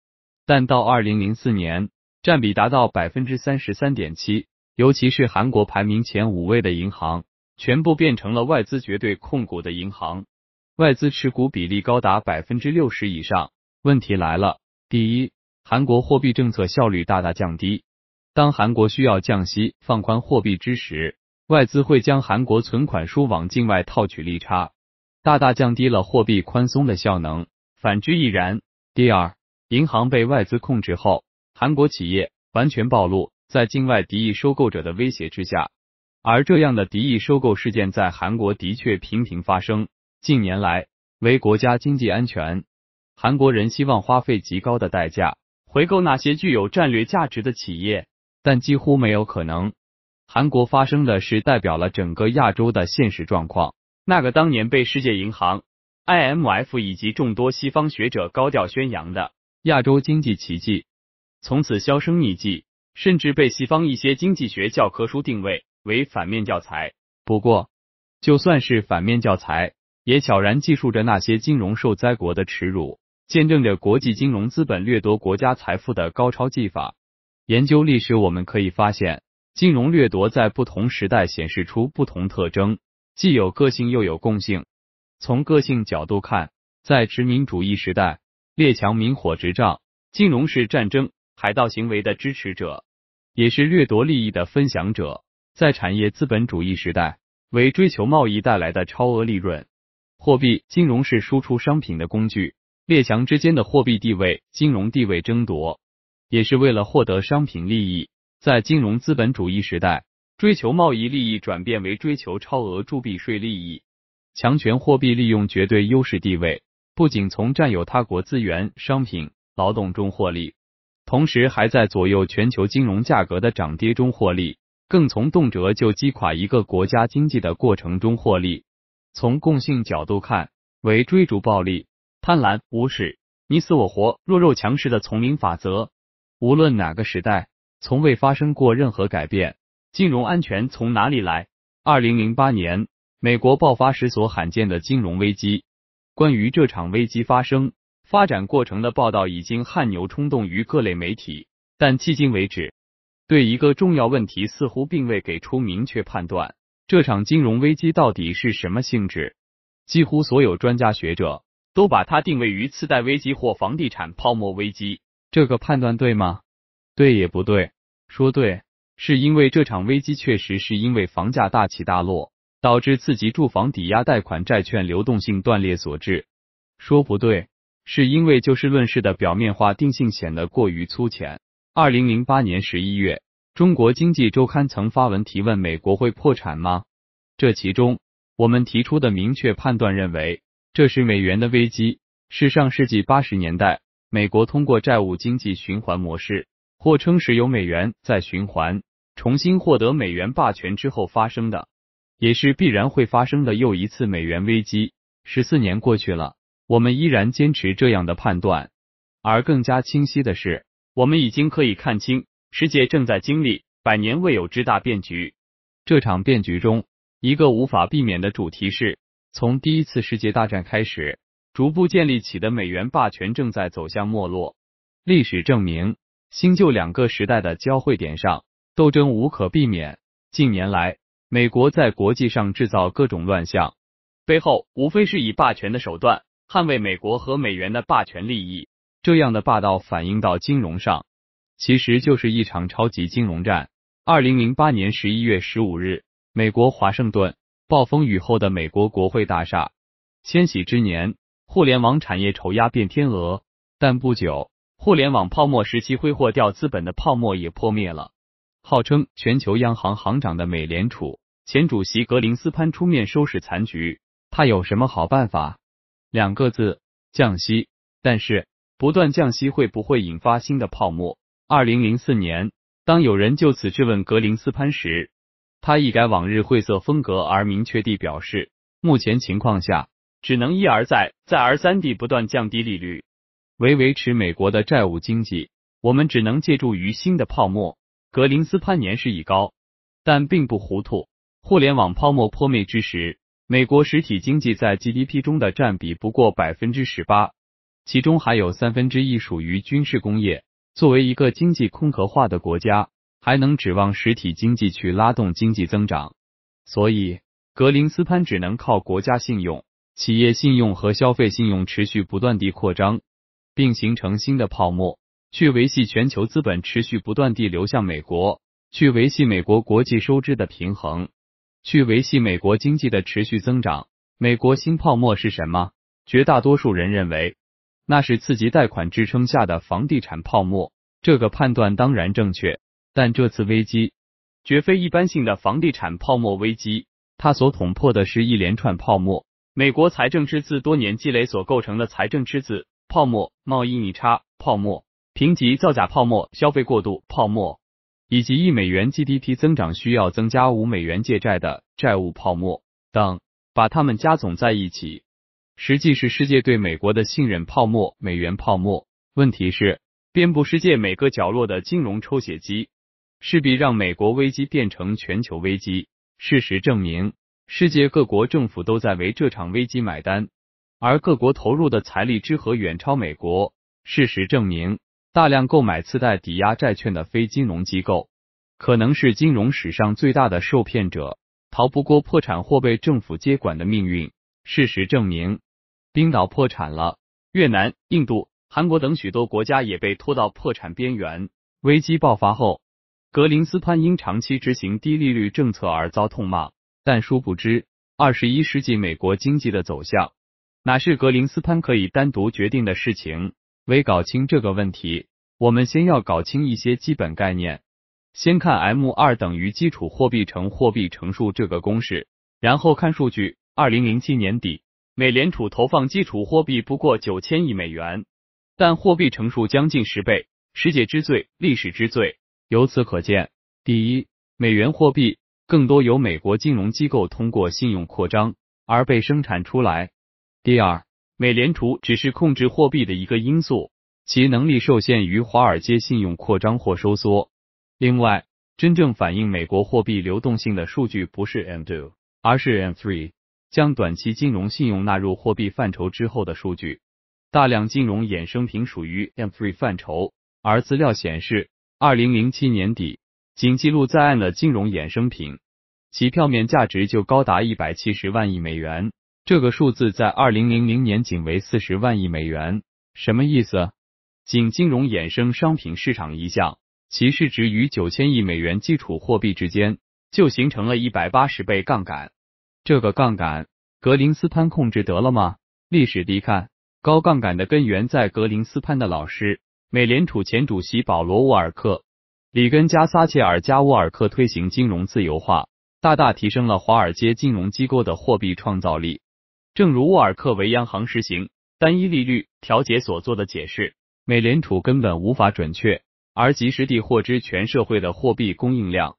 但到二零零四年。占比达到百分之三十三点七，尤其是韩国排名前五位的银行，全部变成了外资绝对控股的银行，外资持股比例高达百分之六十以上。问题来了，第一，韩国货币政策效率大大降低。当韩国需要降息放宽货币之时，外资会将韩国存款输往境外套取利差，大大降低了货币宽松的效能。反之亦然。第二，银行被外资控制后。韩国企业完全暴露在境外敌意收购者的威胁之下，而这样的敌意收购事件在韩国的确频频发生。近年来，为国家经济安全，韩国人希望花费极高的代价回购那些具有战略价值的企业，但几乎没有可能。韩国发生的是代表了整个亚洲的现实状况。那个当年被世界银行 （IMF） 以及众多西方学者高调宣扬的亚洲经济奇迹。从此销声匿迹，甚至被西方一些经济学教科书定位为反面教材。不过，就算是反面教材，也悄然记述着那些金融受灾国的耻辱，见证着国际金融资本掠夺国家财富的高超技法。研究历史，我们可以发现，金融掠夺在不同时代显示出不同特征，既有个性，又有共性。从个性角度看，在殖民主义时代，列强明火执仗，金融是战争。海盗行为的支持者，也是掠夺利益的分享者。在产业资本主义时代，为追求贸易带来的超额利润，货币金融是输出商品的工具。列强之间的货币地位、金融地位争夺，也是为了获得商品利益。在金融资本主义时代，追求贸易利益转变为追求超额铸币税利益。强权货币利用绝对优势地位，不仅从占有他国资源、商品、劳动中获利。同时还在左右全球金融价格的涨跌中获利，更从动辄就击垮一个国家经济的过程中获利。从共性角度看，为追逐暴利、贪婪、无耻、你死我活、弱肉强食的丛林法则，无论哪个时代，从未发生过任何改变。金融安全从哪里来？二零零八年美国爆发时所罕见的金融危机，关于这场危机发生。发展过程的报道已经汗牛充栋于各类媒体，但迄今为止，对一个重要问题似乎并未给出明确判断：这场金融危机到底是什么性质？几乎所有专家学者都把它定位于次贷危机或房地产泡沫危机。这个判断对吗？对也不对。说对，是因为这场危机确实是因为房价大起大落，导致次级住房抵押贷款债券流动性断裂所致。说不对。是因为就事论事的表面化定性显得过于粗浅。二零零八年十一月，《中国经济周刊》曾发文提问：“美国会破产吗？”这其中，我们提出的明确判断认为，这是美元的危机，是上世纪八十年代美国通过债务经济循环模式，或称石油美元再循环，重新获得美元霸权之后发生的，也是必然会发生的又一次美元危机。十四年过去了。我们依然坚持这样的判断，而更加清晰的是，我们已经可以看清世界正在经历百年未有之大变局。这场变局中，一个无法避免的主题是，从第一次世界大战开始逐步建立起的美元霸权正在走向没落。历史证明，新旧两个时代的交汇点上，斗争无可避免。近年来，美国在国际上制造各种乱象，背后无非是以霸权的手段。捍卫美国和美元的霸权利益，这样的霸道反映到金融上，其实就是一场超级金融战。二零零八年十一月十五日，美国华盛顿，暴风雨后的美国国会大厦。千禧之年，互联网产业丑压变天鹅，但不久，互联网泡沫时期挥霍掉资本的泡沫也破灭了。号称全球央行行长的美联储前主席格林斯潘出面收拾残局，他有什么好办法？两个字，降息。但是，不断降息会不会引发新的泡沫？二零零四年，当有人就此质问格林斯潘时，他一改往日晦涩风格，而明确地表示，目前情况下，只能一而再、再而三地不断降低利率，为维持美国的债务经济，我们只能借助于新的泡沫。格林斯潘年事已高，但并不糊涂。互联网泡沫破灭之时。美国实体经济在 GDP 中的占比不过百分之十八，其中还有三分之一属于军事工业。作为一个经济空壳化的国家，还能指望实体经济去拉动经济增长？所以，格林斯潘只能靠国家信用、企业信用和消费信用持续不断地扩张，并形成新的泡沫，去维系全球资本持续不断地流向美国，去维系美国国际收支的平衡。去维系美国经济的持续增长。美国新泡沫是什么？绝大多数人认为，那是次级贷款支撑下的房地产泡沫。这个判断当然正确，但这次危机绝非一般性的房地产泡沫危机，它所捅破的是一连串泡沫：美国财政赤字多年积累所构成的财政赤字泡沫、贸易逆差泡沫、评级造假泡沫、消费过度泡沫。以及一美元 GDP 增长需要增加五美元借债的债务泡沫等，把它们加总在一起，实际是世界对美国的信任泡沫、美元泡沫。问题是，遍布世界每个角落的金融抽血机，势必让美国危机变成全球危机。事实证明，世界各国政府都在为这场危机买单，而各国投入的财力之和远超美国。事实证明。大量购买次贷抵押债券的非金融机构，可能是金融史上最大的受骗者，逃不过破产或被政府接管的命运。事实证明，冰岛破产了，越南、印度、韩国等许多国家也被拖到破产边缘。危机爆发后，格林斯潘因长期执行低利率政策而遭痛骂，但殊不知，二十一世纪美国经济的走向，哪是格林斯潘可以单独决定的事情？为搞清这个问题，我们先要搞清一些基本概念。先看 M 二等于基础货币乘货币乘数这个公式，然后看数据。二零零七年底，美联储投放基础货币不过九千亿美元，但货币乘数将近十倍，世界之最，历史之最。由此可见，第一，美元货币更多由美国金融机构通过信用扩张而被生产出来；第二，美联储只是控制货币的一个因素，其能力受限于华尔街信用扩张或收缩。另外，真正反映美国货币流动性的数据不是 M2，而是 M3，将短期金融信用纳入货币范畴之后的数据。大量金融衍生品属于 M3 范畴，而资料显示，二零零七年底仅记录在案的金融衍生品，其票面价值就高达一百七十万亿美元。这个数字在二零零零年仅为四十万亿美元，什么意思？仅金融衍生商品市场一项，其市值与九千亿美元基础货币之间就形成了一百八十倍杠杆。这个杠杆，格林斯潘控制得了吗？历史低看，高杠杆的根源在格林斯潘的老师——美联储前主席保罗·沃尔克。里根加撒切尔加沃尔克推行金融自由化，大大提升了华尔街金融机构的货币创造力。正如沃尔克为央行实行单一利率调节所做的解释，美联储根本无法准确而及时地获知全社会的货币供应量，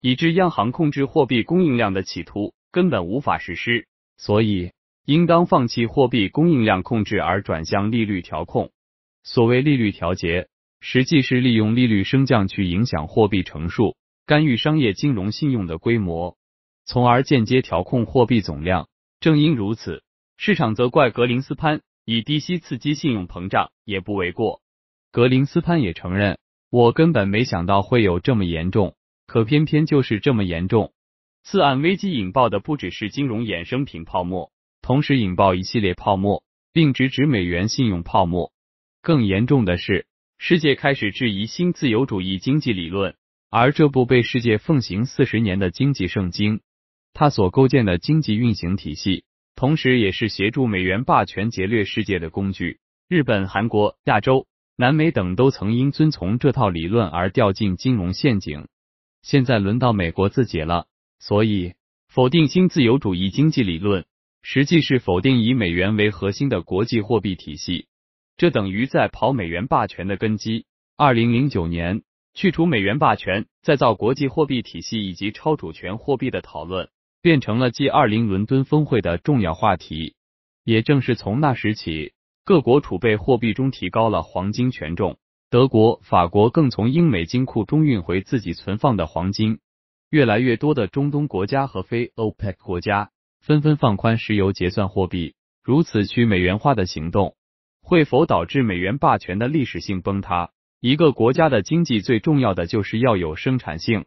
以致央行控制货币供应量的企图根本无法实施。所以，应当放弃货币供应量控制而转向利率调控。所谓利率调节，实际是利用利率升降去影响货币乘数，干预商业金融信用的规模，从而间接调控货币总量。正因如此，市场责怪格林斯潘以低息刺激信用膨胀也不为过。格林斯潘也承认：“我根本没想到会有这么严重，可偏偏就是这么严重。”次按危机引爆的不只是金融衍生品泡沫，同时引爆一系列泡沫，并直指美元信用泡沫。更严重的是，世界开始质疑新自由主义经济理论，而这部被世界奉行四十年的经济圣经。它所构建的经济运行体系，同时也是协助美元霸权劫掠世界的工具。日本、韩国、亚洲、南美等都曾因遵从这套理论而掉进金融陷阱。现在轮到美国自己了，所以否定新自由主义经济理论，实际是否定以美元为核心的国际货币体系，这等于在刨美元霸权的根基。二零零九年，去除美元霸权，再造国际货币体系以及超主权货币的讨论。变成了 G 二零伦敦峰会的重要话题。也正是从那时起，各国储备货币中提高了黄金权重。德国、法国更从英美金库中运回自己存放的黄金。越来越多的中东国家和非 OPEC 国家纷纷放宽石油结算货币。如此去美元化的行动，会否导致美元霸权的历史性崩塌？一个国家的经济最重要的就是要有生产性。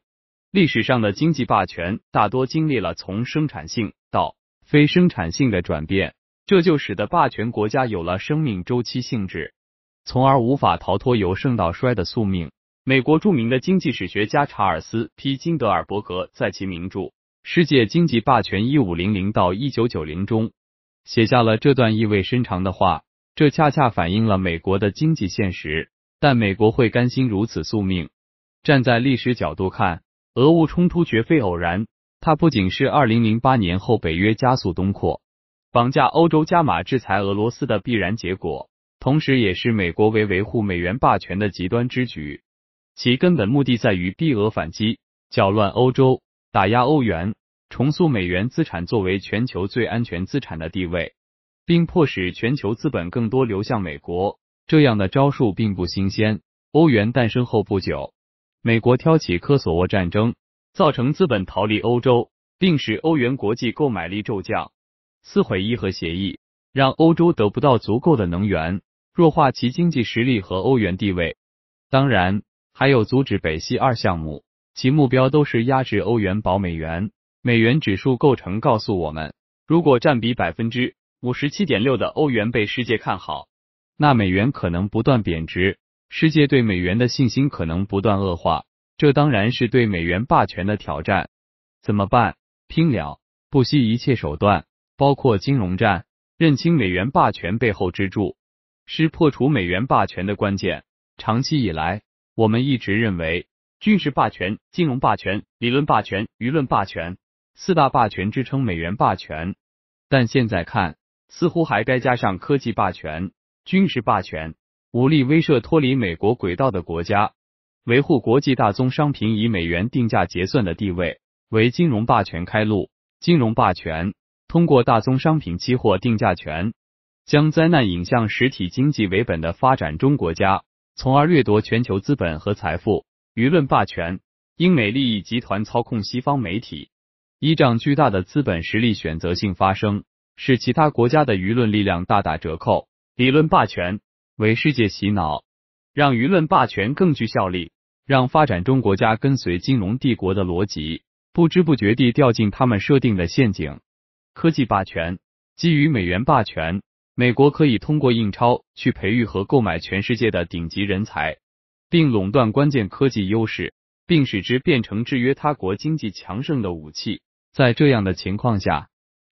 历史上的经济霸权大多经历了从生产性到非生产性的转变，这就使得霸权国家有了生命周期性质，从而无法逃脱由盛到衰的宿命。美国著名的经济史学家查尔斯 ·P· 金德尔伯格在其名著《世界经济霸权：一五零零到一九九零》中写下了这段意味深长的话，这恰恰反映了美国的经济现实。但美国会甘心如此宿命？站在历史角度看。俄乌冲突绝非偶然，它不仅是二零零八年后北约加速东扩、绑架欧洲、加码制裁俄罗斯的必然结果，同时也是美国为维护美元霸权的极端之举。其根本目的在于逼俄反击、搅乱欧洲、打压欧元、重塑美元资产作为全球最安全资产的地位，并迫使全球资本更多流向美国。这样的招数并不新鲜。欧元诞生后不久。美国挑起科索沃战争，造成资本逃离欧洲，并使欧元国际购买力骤降；撕毁伊核协议，让欧洲得不到足够的能源，弱化其经济实力和欧元地位。当然，还有阻止北溪二项目，其目标都是压制欧元保美元。美元指数构成告诉我们，如果占比百分之五十七点六的欧元被世界看好，那美元可能不断贬值。世界对美元的信心可能不断恶化，这当然是对美元霸权的挑战。怎么办？拼了，不惜一切手段，包括金融战。认清美元霸权背后支柱，是破除美元霸权的关键。长期以来，我们一直认为军事霸权、金融霸权、理论霸权、舆论霸权四大霸权支撑美元霸权，但现在看，似乎还该加上科技霸权、军事霸权。武力威慑脱离美国轨道的国家，维护国际大宗商品以美元定价结算的地位，为金融霸权开路。金融霸权通过大宗商品期货定价权，将灾难引向实体经济为本的发展中国家，从而掠夺全球资本和财富。舆论霸权，英美利益集团操控西方媒体，依仗巨大的资本实力选择性发声，使其他国家的舆论力量大打折扣。理论霸权。为世界洗脑，让舆论霸权更具效力，让发展中国家跟随金融帝国的逻辑，不知不觉地掉进他们设定的陷阱。科技霸权基于美元霸权，美国可以通过印钞去培育和购买全世界的顶级人才，并垄断关键科技优势，并使之变成制约他国经济强盛的武器。在这样的情况下，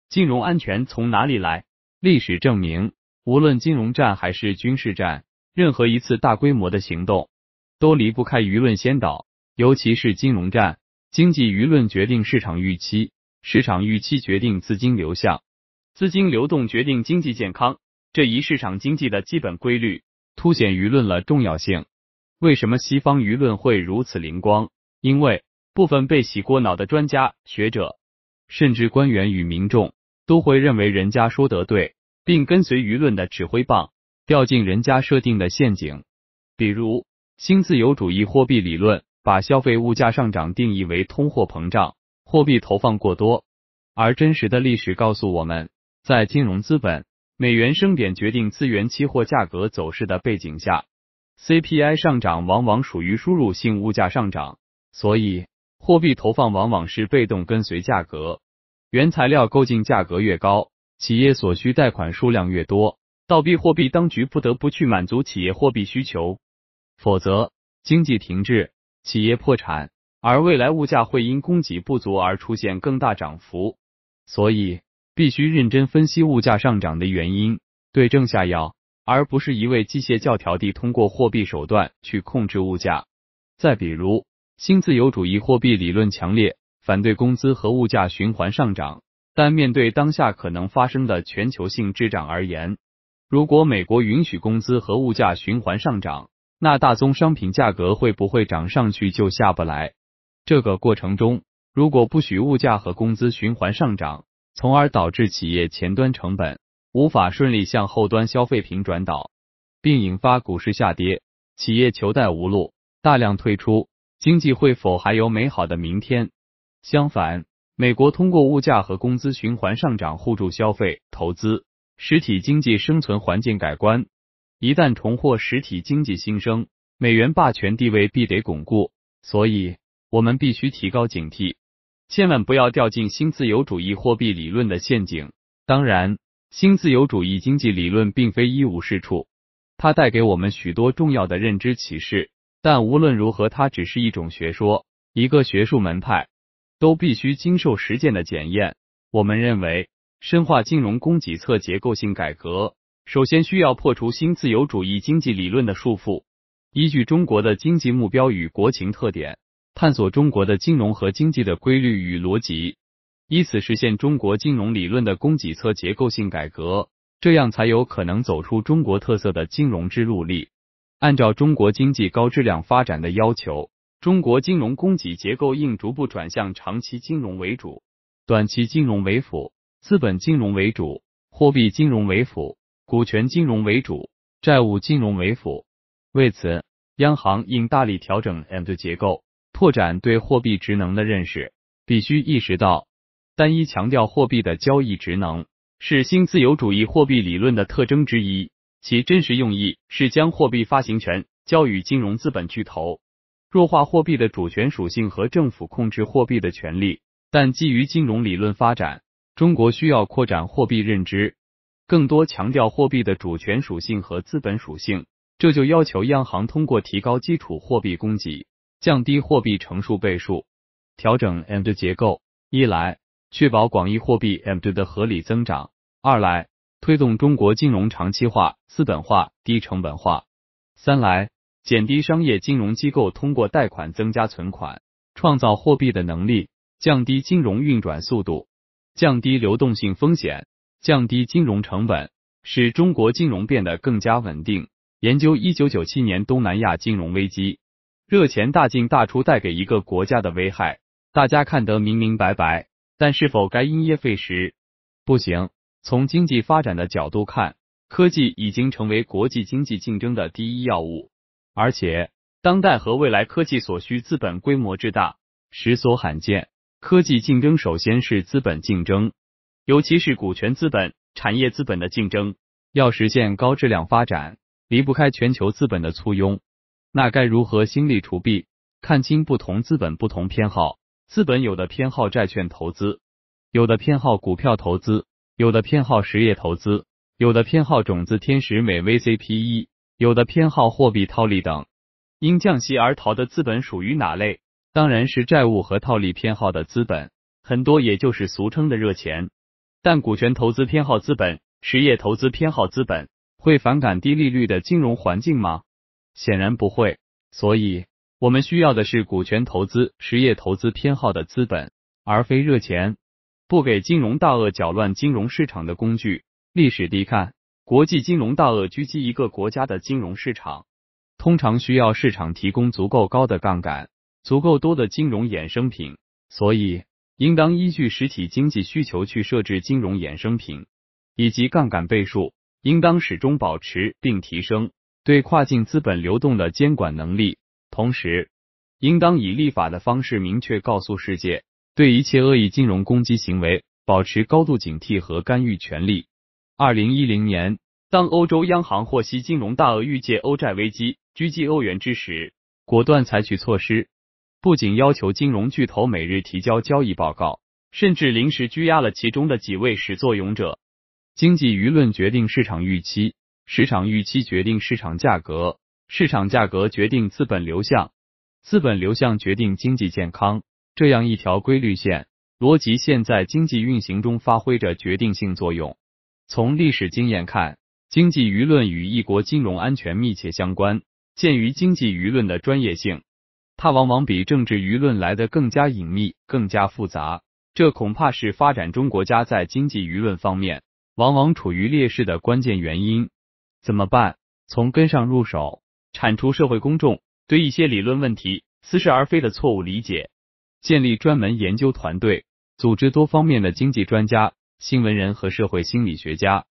金融安全从哪里来？历史证明。无论金融战还是军事战，任何一次大规模的行动都离不开舆论先导。尤其是金融战，经济舆论决定市场预期，市场预期决定资金流向，资金流动决定经济健康。这一市场经济的基本规律，凸显舆论的重要性。为什么西方舆论会如此灵光？因为部分被洗过脑的专家学者，甚至官员与民众，都会认为人家说得对。并跟随舆论的指挥棒，掉进人家设定的陷阱。比如，新自由主义货币理论把消费物价上涨定义为通货膨胀、货币投放过多，而真实的历史告诉我们，在金融资本、美元升贬决定资源期货价格走势的背景下，CPI 上涨往往属于输入性物价上涨，所以货币投放往往是被动跟随价格。原材料购进价格越高。企业所需贷款数量越多，倒逼货币当局不得不去满足企业货币需求，否则经济停滞、企业破产，而未来物价会因供给不足而出现更大涨幅。所以必须认真分析物价上涨的原因，对症下药，而不是一味机械教条地通过货币手段去控制物价。再比如，新自由主义货币理论强烈反对工资和物价循环上涨。但面对当下可能发生的全球性滞涨而言，如果美国允许工资和物价循环上涨，那大宗商品价格会不会涨上去就下不来？这个过程中，如果不许物价和工资循环上涨，从而导致企业前端成本无法顺利向后端消费品转导，并引发股市下跌，企业求贷无路，大量退出，经济会否还有美好的明天？相反。美国通过物价和工资循环上涨，互助消费、投资，实体经济生存环境改观。一旦重获实体经济新生，美元霸权地位必得巩固。所以，我们必须提高警惕，千万不要掉进新自由主义货币理论的陷阱。当然，新自由主义经济理论并非一无是处，它带给我们许多重要的认知启示。但无论如何，它只是一种学说，一个学术门派。都必须经受实践的检验。我们认为，深化金融供给侧结构性改革，首先需要破除新自由主义经济理论的束缚，依据中国的经济目标与国情特点，探索中国的金融和经济的规律与逻辑，以此实现中国金融理论的供给侧结构性改革。这样才有可能走出中国特色的金融之路。力按照中国经济高质量发展的要求。中国金融供给结构应逐步转向长期金融为主、短期金融为辅，资本金融为主、货币金融为辅，股权金融为主、债务金融为辅。为此，央行应大力调整 M 的结构，拓展对货币职能的认识。必须意识到，单一强调货币的交易职能是新自由主义货币理论的特征之一，其真实用意是将货币发行权交予金融资本巨头。弱化货币的主权属性和政府控制货币的权利，但基于金融理论发展，中国需要扩展货币认知，更多强调货币的主权属性和资本属性。这就要求央行通过提高基础货币供给、降低货币乘数倍数、调整 M 的结构，一来确保广义货币 M 的合理增长，二来推动中国金融长期化、资本化、低成本化，三来。减低商业金融机构通过贷款增加存款、创造货币的能力，降低金融运转速度，降低流动性风险，降低金融成本，使中国金融变得更加稳定。研究1997年东南亚金融危机，热钱大进大出带给一个国家的危害，大家看得明明白白。但是否该因噎废食？不行。从经济发展的角度看，科技已经成为国际经济竞争的第一要务。而且，当代和未来科技所需资本规模之大，实所罕见。科技竞争首先是资本竞争，尤其是股权资本、产业资本的竞争。要实现高质量发展，离不开全球资本的簇拥。那该如何心力除弊，看清不同资本不同偏好？资本有的偏好债券投资，有的偏好股票投资，有的偏好实业投资，有的偏好种子、天使、美 VC、PE。有的偏好货币套利等，因降息而逃的资本属于哪类？当然是债务和套利偏好的资本，很多也就是俗称的热钱。但股权投资偏好资本、实业投资偏好资本，会反感低利率的金融环境吗？显然不会。所以，我们需要的是股权投资、实业投资偏好的资本，而非热钱，不给金融大鳄搅乱金融市场的工具。历史地看。国际金融大鳄狙击一个国家的金融市场，通常需要市场提供足够高的杠杆、足够多的金融衍生品。所以，应当依据实体经济需求去设置金融衍生品以及杠杆倍数，应当始终保持并提升对跨境资本流动的监管能力。同时，应当以立法的方式明确告诉世界，对一切恶意金融攻击行为保持高度警惕和干预权力。二零一零年，当欧洲央行获悉金融大鳄欲借欧债危机狙击欧元之时，果断采取措施，不仅要求金融巨头每日提交交易报告，甚至临时拘押了其中的几位始作俑者。经济舆论决定市场预期，市场预期决定市场价格，市场价格决定资本流向，资本流向决定经济健康，这样一条规律线、逻辑线在经济运行中发挥着决定性作用。从历史经验看，经济舆论与一国金融安全密切相关。鉴于经济舆论的专业性，它往往比政治舆论来的更加隐秘、更加复杂。这恐怕是发展中国家在经济舆论方面往往处于劣势的关键原因。怎么办？从根上入手，铲除社会公众对一些理论问题似是而非的错误理解，建立专门研究团队，组织多方面的经济专家。新闻人和社会心理学家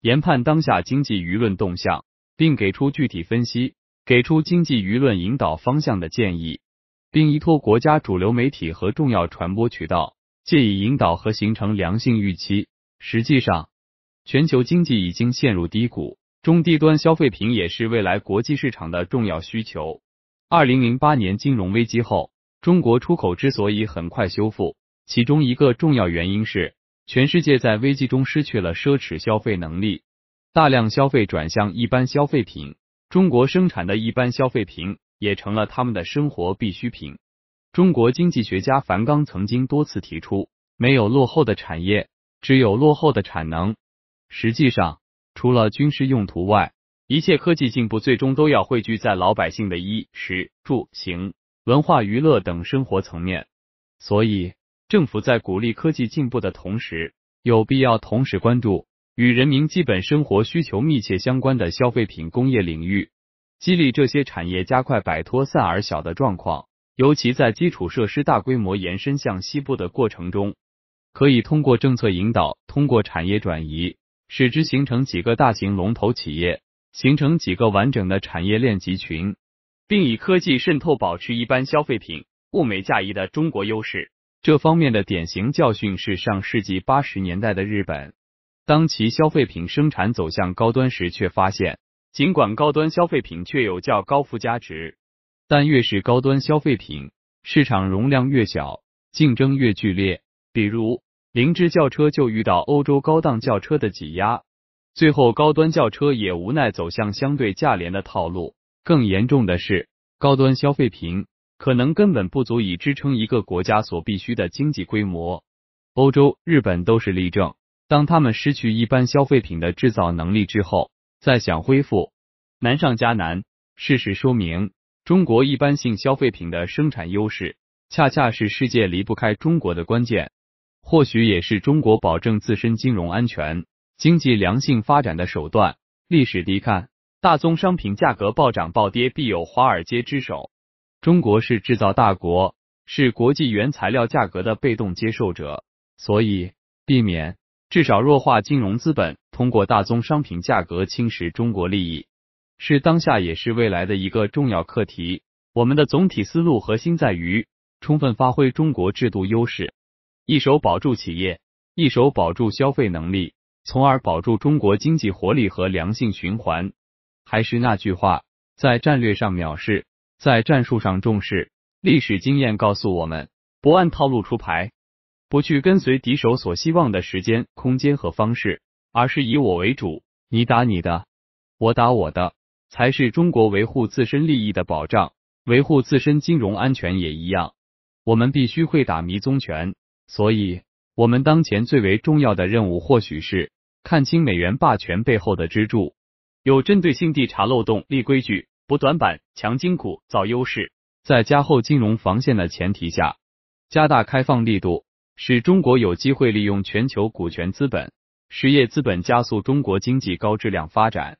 研判当下经济舆论动向，并给出具体分析，给出经济舆论引导方向的建议，并依托国家主流媒体和重要传播渠道，借以引导和形成良性预期。实际上，全球经济已经陷入低谷，中低端消费品也是未来国际市场的重要需求。二零零八年金融危机后，中国出口之所以很快修复，其中一个重要原因是。全世界在危机中失去了奢侈消费能力，大量消费转向一般消费品。中国生产的一般消费品也成了他们的生活必需品。中国经济学家樊纲曾经多次提出，没有落后的产业，只有落后的产能。实际上，除了军事用途外，一切科技进步最终都要汇聚在老百姓的衣食住行、文化娱乐等生活层面。所以。政府在鼓励科技进步的同时，有必要同时关注与人民基本生活需求密切相关的消费品工业领域，激励这些产业加快摆脱散而小的状况。尤其在基础设施大规模延伸向西部的过程中，可以通过政策引导，通过产业转移，使之形成几个大型龙头企业，形成几个完整的产业链集群，并以科技渗透保持一般消费品物美价宜的中国优势。这方面的典型教训是上世纪八十年代的日本，当其消费品生产走向高端时，却发现尽管高端消费品却有较高附加值，但越是高端消费品，市场容量越小，竞争越剧烈。比如，凌志轿车就遇到欧洲高档轿车的挤压，最后高端轿车也无奈走向相对价廉的套路。更严重的是，高端消费品。可能根本不足以支撑一个国家所必须的经济规模，欧洲、日本都是例证。当他们失去一般消费品的制造能力之后，再想恢复难上加难。事实说明，中国一般性消费品的生产优势，恰恰是世界离不开中国的关键，或许也是中国保证自身金融安全、经济良性发展的手段。历史低看，大宗商品价格暴涨暴跌，必有华尔街之手。中国是制造大国，是国际原材料价格的被动接受者，所以避免至少弱化金融资本通过大宗商品价格侵蚀中国利益，是当下也是未来的一个重要课题。我们的总体思路核心在于充分发挥中国制度优势，一手保住企业，一手保住消费能力，从而保住中国经济活力和良性循环。还是那句话，在战略上藐视。在战术上重视，历史经验告诉我们，不按套路出牌，不去跟随敌手所希望的时间、空间和方式，而是以我为主，你打你的，我打我的，才是中国维护自身利益的保障。维护自身金融安全也一样，我们必须会打迷踪拳。所以，我们当前最为重要的任务，或许是看清美元霸权背后的支柱，有针对性地查漏洞、立规矩。补短板、强筋骨、造优势，在加厚金融防线的前提下，加大开放力度，使中国有机会利用全球股权资本、实业资本，加速中国经济高质量发展。